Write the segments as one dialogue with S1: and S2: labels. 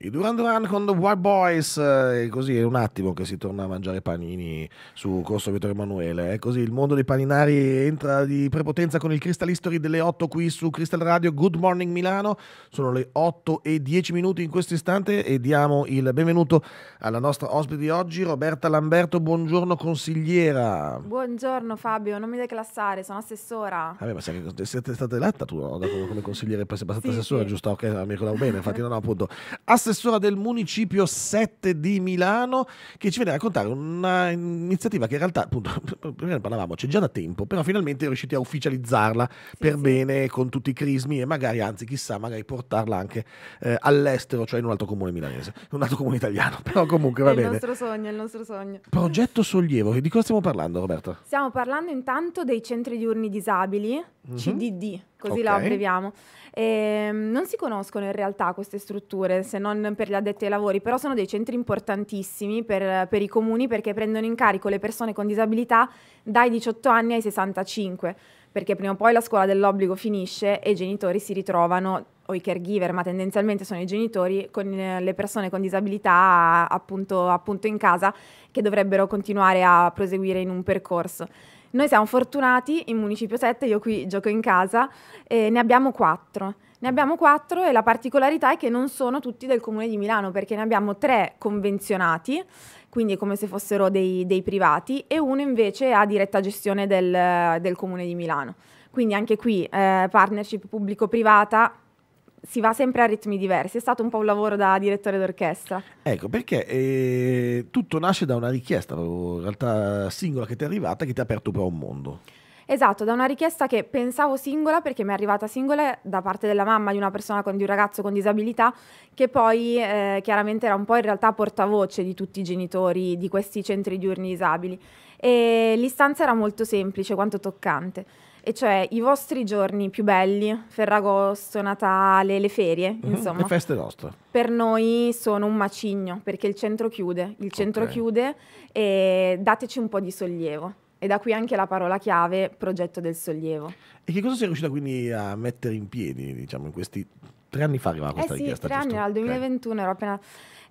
S1: I Duran Duran con The Wild Boys, eh, e così è un attimo che si torna a mangiare panini su Corso Vittorio Emanuele, e così il mondo dei paninari entra di prepotenza con il Crystal History delle 8 qui su Crystal Radio, Good Morning Milano, sono le 8 e 10 minuti in questo istante e diamo il benvenuto alla nostra ospite di oggi, Roberta Lamberto, buongiorno consigliera.
S2: Buongiorno Fabio, non mi declassare, sono assessora.
S1: Vabbè, ma sei, siete stata eletta tu no? come consigliere, poi sei passata sì, assessora, sì. giusto? Ok, mi ricordavo bene, infatti no, no appunto. Assessora assessora del municipio 7 di Milano, che ci viene a raccontare un'iniziativa che in realtà, appunto, prima ne parlavamo, c'è già da tempo, però finalmente riusciti a ufficializzarla sì, per sì. bene con tutti i crismi e magari, anzi, chissà, magari portarla anche eh, all'estero, cioè in un altro comune milanese, in un altro comune italiano, però comunque va bene. È il nostro
S2: sogno, è il nostro sogno.
S1: Progetto Sollievo, di cosa stiamo parlando Roberta?
S2: Stiamo parlando intanto dei centri diurni disabili Mhm. CDD, così okay. la abbreviamo. E, ehm, non si conoscono in realtà queste strutture se non per gli addetti ai lavori, però sono dei centri importantissimi per, per i comuni perché prendono in carico le persone con disabilità dai 18 anni ai 65 perché prima o poi la scuola dell'obbligo finisce e i genitori si ritrovano, o i caregiver, ma tendenzialmente sono i genitori, con eh, le persone con disabilità appunto, appunto in casa che dovrebbero continuare a proseguire in un percorso. Noi siamo fortunati in Municipio 7, io qui gioco in casa, e ne abbiamo quattro. Ne abbiamo quattro e la particolarità è che non sono tutti del comune di Milano perché ne abbiamo tre convenzionati, quindi come se fossero dei, dei privati, e uno invece ha diretta gestione del, del comune di Milano. Quindi anche qui eh, partnership pubblico-privata si va sempre a ritmi diversi, è stato un po' un lavoro da direttore d'orchestra.
S1: Ecco, perché eh, tutto nasce da una richiesta, in realtà singola che ti è arrivata, che ti ha aperto però un mondo.
S2: Esatto, da una richiesta che pensavo singola perché mi è arrivata singola eh, da parte della mamma di una persona con, di un ragazzo con disabilità che poi eh, chiaramente era un po' in realtà portavoce di tutti i genitori di questi centri diurni disabili e l'istanza era molto semplice quanto toccante e cioè i vostri giorni più belli, Ferragosto, Natale, le ferie, mhm, insomma. Le feste nostre. Per noi sono un macigno perché il centro chiude, il centro okay. chiude e dateci un po' di sollievo. E da qui anche la parola chiave progetto del sollievo.
S1: E che cosa sei riuscita quindi a mettere in piedi, diciamo, in questi tre anni fa arrivava questa eh sì, richiesta? Tre giusto?
S2: anni, dal 2021 okay. ero appena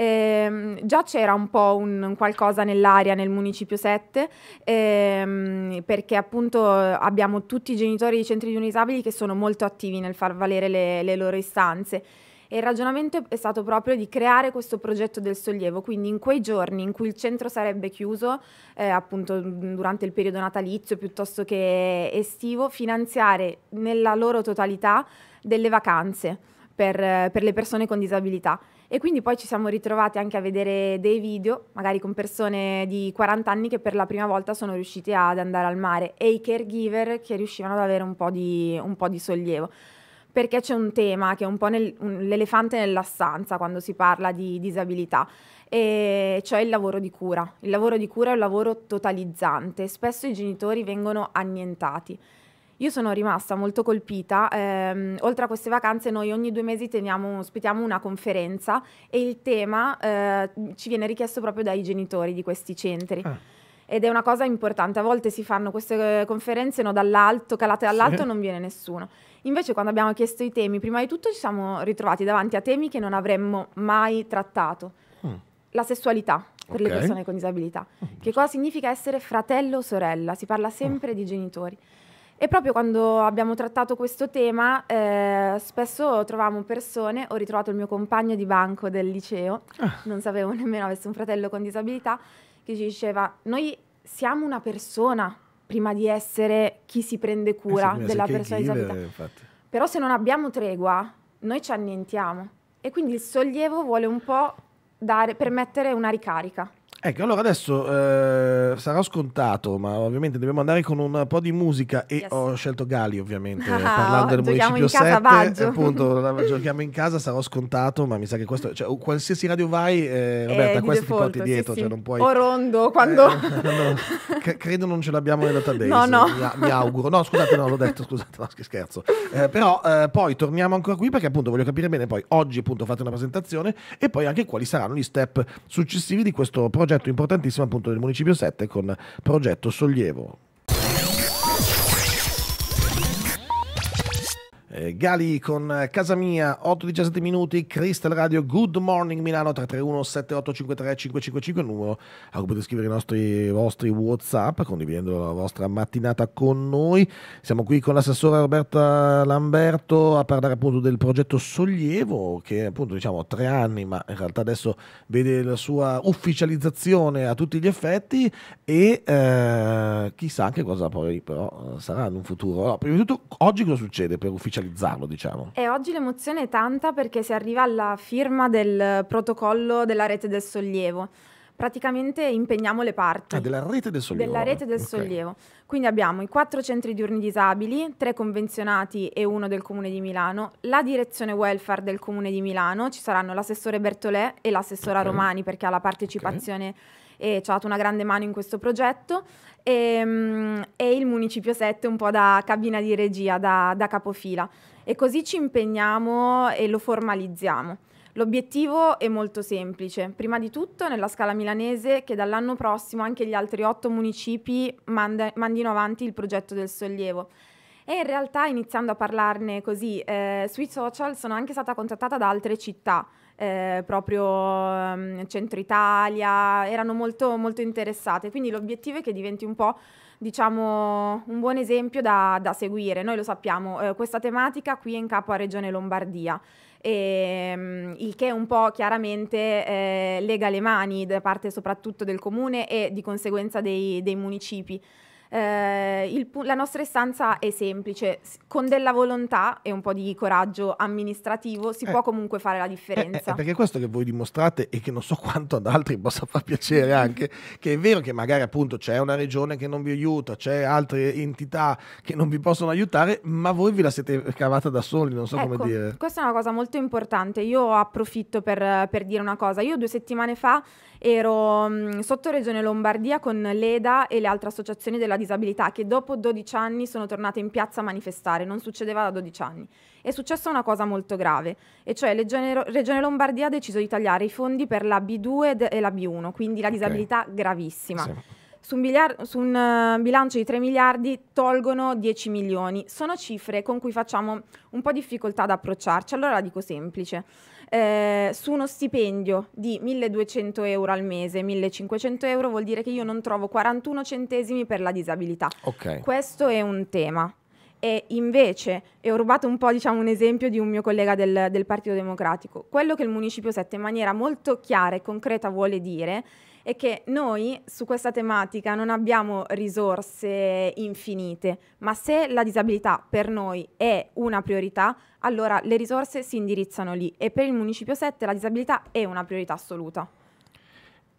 S2: ehm, già c'era un po' un, qualcosa nell'aria nel Municipio 7, ehm, perché appunto eh, abbiamo tutti i genitori di centri di unisabili che sono molto attivi nel far valere le, le loro istanze. E il ragionamento è stato proprio di creare questo progetto del sollievo, quindi in quei giorni in cui il centro sarebbe chiuso, eh, appunto mm, durante il periodo natalizio piuttosto che eh, estivo, finanziare nella loro totalità delle vacanze per, per, le persone con disabilità. E quindi poi ci siamo ritrovati anche a vedere dei video, magari con persone di 40 anni che per la prima volta sono riuscite ad andare al mare e i caregiver che riuscivano ad avere un po' di, un po di sollievo. Perché c'è un tema che è un po' nel, un, l'elefante nella stanza quando si parla di disabilità, e cioè il lavoro di cura. Il lavoro di cura è un lavoro totalizzante, spesso i genitori vengono annientati io sono rimasta molto colpita, ehm, oltre a queste vacanze noi ogni due mesi teniamo, ospitiamo una conferenza e il tema eh, ci viene richiesto proprio dai genitori di questi centri. Ah ed è una cosa importante. A volte si fanno queste eh, conferenze no, dall'alto, calate dall'alto, sì. non viene nessuno. Invece, quando abbiamo chiesto i temi, prima di tutto ci siamo ritrovati davanti a temi che non avremmo mai trattato. Mm. La sessualità per okay. le persone con disabilità. Mm. Che cosa significa essere fratello o sorella? Si parla sempre mm. di genitori. E proprio quando abbiamo trattato questo tema, eh, spesso trovavamo persone, ho ritrovato il mio compagno di banco del liceo, ah. non sapevo nemmeno avesse un fratello con disabilità, che ci diceva, noi siamo una persona prima di essere chi si prende eh cura eh, della persona chi, disabilità. Infatti. Però se non abbiamo tregua, noi ci annientiamo. E quindi il sollievo vuole un po' dare, permettere una ricarica.
S1: Ecco, allora adesso eh, sarà scontato, ma ovviamente dobbiamo andare con un po' di musica e yes. ho scelto Gali ovviamente, ah, ah parlando del municipio 7, casa, appunto, la, giochiamo in casa, sarà scontato, ma mi sa che questo, cioè, qualsiasi radio vai, eh, eh Roberta, questo default, ti porti dietro, cioè, sì, cioè non puoi... O
S2: rondo, quando... Eh, no,
S1: c- credo non ce l'abbiamo nella database, no, no. Mi, mi, auguro, no scusate, no, l'ho detto, scusate, no, che scherzo. Eh, però poi torniamo ancora qui perché appunto voglio capire bene, poi oggi appunto fate una presentazione e poi anche quali saranno gli step successivi di questo progetto progetto importantissimo appunto del Municipio 7 con progetto Sollievo Eh, Gali con eh, Casa Mia, 8-17 minuti, Crystal Radio, Good Morning Milano 331-7853-555, il numero a cui potete scrivere i nostri, vostri Whatsapp, condividendo la vostra mattinata con noi. Siamo qui con l'assessore Roberta Lamberto a parlare appunto del progetto Sollievo, che appunto diciamo tre anni, ma in realtà adesso vede la sua ufficializzazione a tutti gli effetti e eh, chissà anche cosa poi però sarà in un futuro. No, prima di tutto, oggi cosa succede per ufficializzare? commercializzarlo, diciamo.
S2: E oggi l'emozione è tanta perché si arriva alla firma del protocollo della rete del sollievo. Praticamente impegniamo le parti. Ah,
S1: della rete del sollievo. Della rete
S2: del okay. sollievo. Quindi abbiamo i quattro centri diurni disabili, tre convenzionati e uno del Comune di Milano, la direzione welfare del Comune di Milano, ci saranno l'assessore Bertolè e l'assessora okay. Romani perché ha la partecipazione okay. e ci ha dato una grande mano in questo progetto e, ehm, e il Municipio 7 un po' da cabina di regia, da, da capofila. E così ci impegniamo e lo formalizziamo. L'obiettivo è molto semplice. Prima di tutto nella scala milanese che dall'anno prossimo anche gli altri otto municipi manda- mandino avanti il progetto del sollievo. E in realtà iniziando a parlarne così eh, sui social sono anche stata contattata da altre città eh, proprio um, Centro Italia, erano molto, molto interessate. Quindi l'obiettivo è che diventi un po' diciamo, un buon esempio da, da, seguire. Noi lo sappiamo, eh, questa tematica qui è in capo a Regione Lombardia. E, ehm, il che un po' chiaramente eh, lega le mani da parte soprattutto del comune e di conseguenza dei, dei municipi. Eh, il, la nostra istanza è semplice, con della volontà e un po' di coraggio amministrativo si eh, può comunque fare la differenza. Eh, eh perché
S1: questo che voi dimostrate e che non so quanto ad altri possa far piacere anche, che è vero che magari appunto c'è una regione che non vi aiuta, c'è altre entità che non vi possono aiutare, ma voi ve la siete cavata da soli, non so ecco, come dire.
S2: Questa è una cosa molto importante, io approfitto per, per dire una cosa, io due settimane fa Ero mh, mm, sotto Regione Lombardia con l'EDA e le altre associazioni della disabilità che dopo 12 anni sono tornate in piazza a manifestare, non succedeva da 12 anni. È successa una cosa molto grave, e cioè Regione, Regione Lombardia ha deciso di tagliare i fondi per la B2 e la B1, quindi la disabilità gravissima. Sì. Su un, biliar- su un, eh, bilancio di 3 miliardi tolgono 10 milioni. Sono cifre con cui facciamo un po' difficoltà ad approcciarci, allora la dico semplice eh, su uno stipendio di 1200 euro al mese, 1500 euro vuol dire che io non trovo 41 centesimi per la disabilità. Okay. Questo è un tema. E invece, e ho rubato un po' diciamo, un esempio di un mio collega del, del Partito Democratico, quello che il Municipio 7 in maniera molto chiara e concreta vuole dire è che noi su questa tematica non abbiamo risorse infinite, ma se la disabilità per noi è una priorità, allora le risorse si indirizzano lì e per il Municipio 7 la disabilità è una priorità assoluta.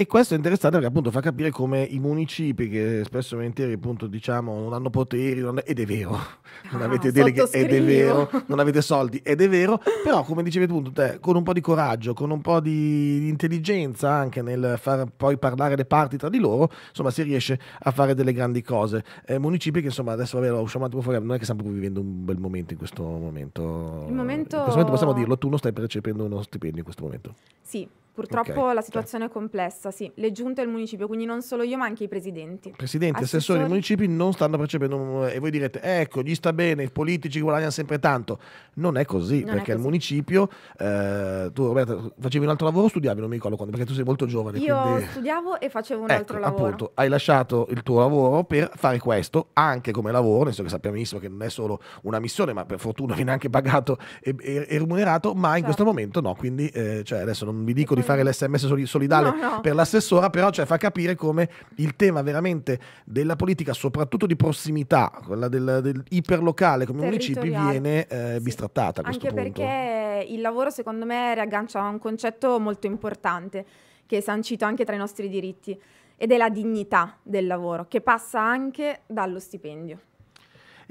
S1: E questo è interessante perché appunto fa capire come i municipi che spesso e volentieri appunto diciamo non hanno poteri non... ed è vero, non ah, avete deleghe ed è vero, non avete soldi ed è vero, però come dicevi appunto te con un po' di coraggio, con un po' di intelligenza anche nel far poi parlare le parti tra di loro, insomma si riesce a fare delle grandi cose. Eh, municipi che insomma adesso vabbè lo usciamo un attimo fuori, non è che stiamo vivendo un bel momento in questo momento. momento... In questo momento possiamo dirlo, tu non stai percependo uno stipendio in questo momento.
S2: Sì, purtroppo okay. la situazione okay. è complessa maggioranza, sì, le giunte del municipio, quindi non solo io ma anche i presidenti. Presidenti, assessori, i municipi
S1: non stanno percependo eh, e voi direte ecco, gli sta bene, i politici guadagnano sempre tanto. Non è così, non perché è così. il municipio, eh, tu Roberta facevi un altro lavoro, o studiavi, non mi ricordo quando, perché tu sei molto giovane. Io quindi...
S2: studiavo e facevo un ecco, altro lavoro. Appunto,
S1: hai lasciato il tuo lavoro per fare questo, anche come lavoro, nel senso che sappiamo benissimo che non è solo una missione, ma per fortuna viene anche pagato e, e, e remunerato, ma in questo certo. momento no, quindi eh, cioè adesso non vi dico di ehm, fare l'SMS solidale no, no. per l'assessora, però cioè, fa capire come il tema veramente della politica, soprattutto di prossimità, quella del, del iperlocale come municipi, viene eh, sì. bistrattata. Anche punto. perché
S2: il lavoro, secondo me, riaggancia a un concetto molto importante che è sancito anche tra i nostri diritti ed è la dignità del lavoro, che passa anche dallo stipendio.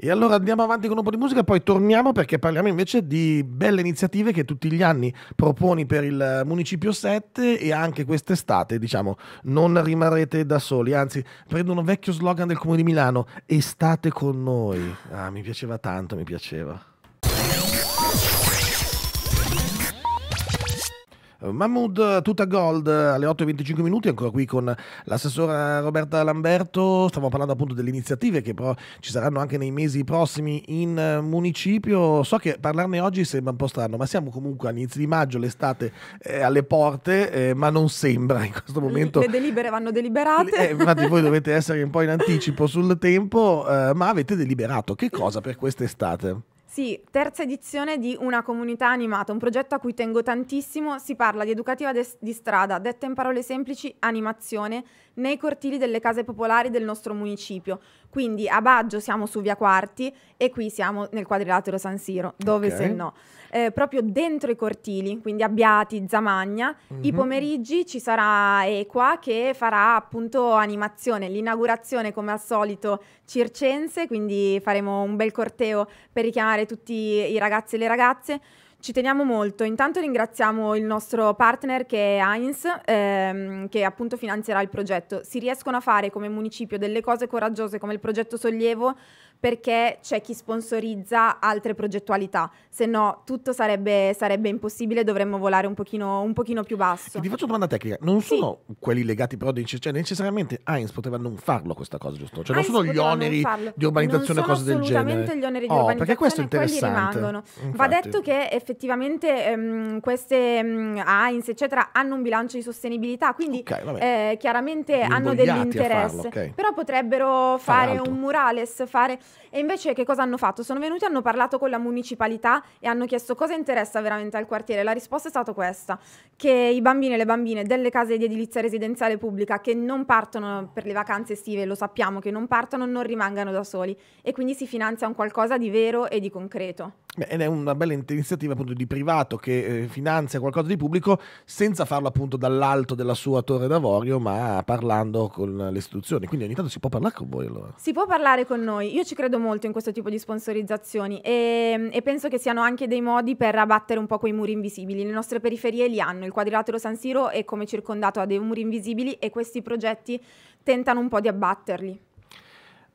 S1: E allora andiamo avanti con un po' di musica e poi torniamo perché parliamo invece di belle iniziative che tutti gli anni proponi per il Municipio 7 e anche quest'estate, diciamo, non rimarrete da soli, anzi prendo un vecchio slogan del Comune di Milano, estate con noi. Ah, mi piaceva tanto, mi piaceva. Eh, Mahmoud, eh, tutta gold eh, alle 8.25 minuti, ancora qui con l'assessora Roberta Lamberto. Stavo parlando appunto delle iniziative che però ci saranno anche nei mesi prossimi in municipio. So che parlarne oggi sembra un po' strano, ma siamo comunque all'inizio di maggio, l'estate è alle porte, eh, ma non sembra in questo momento. Le
S2: delibere vanno deliberate. Eh, infatti voi
S1: dovete essere un po' in anticipo sul tempo, ma avete deliberato che cosa per quest'estate?
S2: Sì, terza edizione di Una comunità animata, un progetto a cui tengo tantissimo. Si parla di educativa di strada, detta in parole semplici, animazione, nei cortili delle case popolari del nostro municipio. Quindi a Baggio siamo su Via Quarti e qui siamo nel quadrilatero San Siro, dove okay. se no eh, proprio dentro i cortili, quindi Abbiati, Zamagna. Mm-hmm. I mhm. pomeriggi ci sarà Equa che farà appunto animazione, l'inaugurazione come al solito circense, quindi faremo un bel corteo per richiamare tutti i ragazzi e le ragazze. Ci teniamo molto, intanto ringraziamo il nostro partner che è Heinz, ehm, che appunto finanzierà il progetto. Si riescono a fare come municipio delle cose coraggiose come il progetto Sollievo, perché c'è chi sponsorizza altre progettualità, se no tutto sarebbe, sarebbe impossibile, dovremmo volare un pochino, un pochino
S1: più basso. E ti faccio una domanda tecnica, non sì. sono quelli legati però, cioè necessariamente Heinz poteva non farlo questa cosa, giusto? Cioè Heinz non sono gli oneri di urbanizzazione e cose del genere. Assolutamente gli oneri di oh, urbanizzazione, perché questo è interessante. rimangono. Infatti. Va detto che
S2: effettivamente ehm, queste ehm, Heinz, eccetera, hanno un bilancio di sostenibilità, quindi okay, eh, chiaramente hanno dell'interesse, farlo, okay. però potrebbero fare, fare un murales, fare... E invece che cosa hanno fatto? Sono venuti, hanno parlato con la municipalità e hanno chiesto cosa interessa veramente al quartiere. La risposta è stata questa, che i bambini e le bambine delle case di edilizia residenziale pubblica che non partono per le vacanze estive, lo sappiamo che non partono, non rimangano da soli e quindi si finanzia un qualcosa di vero e di concreto.
S1: Beh, ed è una bella iniziativa appunto di privato che eh, finanzia qualcosa di pubblico senza farlo appunto dall'alto della sua torre d'avorio ma parlando con le istituzioni. Quindi ogni tanto si può parlare con voi allora.
S2: Si può parlare con noi. Io ci credo molto in questo tipo di sponsorizzazioni e, e, penso che siano anche dei modi per abbattere un po' quei muri invisibili. Le nostre periferie li hanno, il quadrilatero San Siro è come circondato da dei muri invisibili e questi progetti tentano un po' di abbatterli.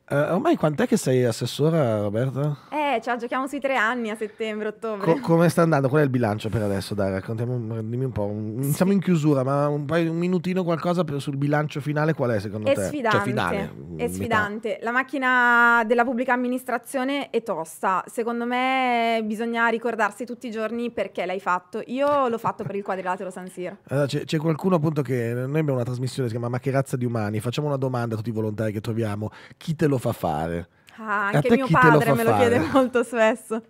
S1: Uh, ormai quant'è che sei assessora, Roberta?
S2: Eh, cioè, giochiamo sui tre anni a settembre, ottobre. Co-
S1: come sta andando? Qual è il bilancio per adesso? Dai, raccontiamo, dimmi un po'. Un, sì. Siamo in chiusura, ma un, paio, un minutino qualcosa per, sul bilancio finale qual è secondo è te? Sfidante. Cioè, finale, è mm, sfidante.
S2: Metà. La macchina della pubblica amministrazione è tosta. Secondo me bisogna ricordarsi tutti i giorni perché l'hai fatto. Io l'ho fatto per il quadrilatero San Siro.
S1: Allora, c'è, c'è, qualcuno appunto che... Noi abbiamo una trasmissione si chiama Ma che razza di umani? Facciamo una domanda a tutti i volontari che troviamo. Chi te lo lo fa fare? Ah, anche mio padre lo me lo chiede
S2: molto spesso.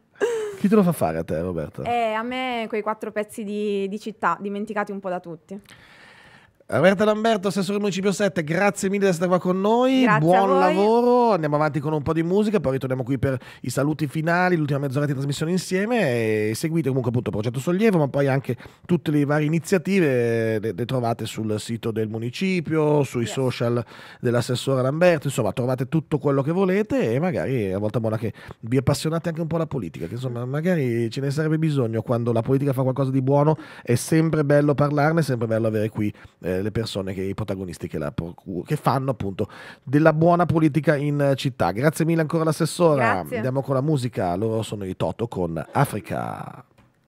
S1: Chi te lo fa fare a te, Roberta?
S2: Eh, a me quei quattro pezzi di, di città, dimenticati un po' da tutti.
S1: Roberta Lamberto, assessore Municipio 7, grazie mille di essere qua con noi. Grazie Buon lavoro, andiamo avanti con un po' di musica, poi ritorniamo qui per i saluti finali, l'ultima mezz'ora di trasmissione insieme. E seguite comunque appunto Progetto Sollievo, ma poi anche tutte le varie iniziative le, le trovate sul sito del municipio, sui yes. social dell'assessore Lamberto, insomma trovate tutto quello che volete e magari a volta buona che vi appassionate anche un po' la politica, che insomma magari ce ne sarebbe bisogno quando la politica fa qualcosa di buono, è sempre bello parlarne, è sempre bello avere qui. Eh, le persone, che, i protagonisti che, la procur- che, fanno appunto della buona politica in città. Grazie mille ancora all'assessora. Grazie. Andiamo con la musica, loro sono i Toto con Africa.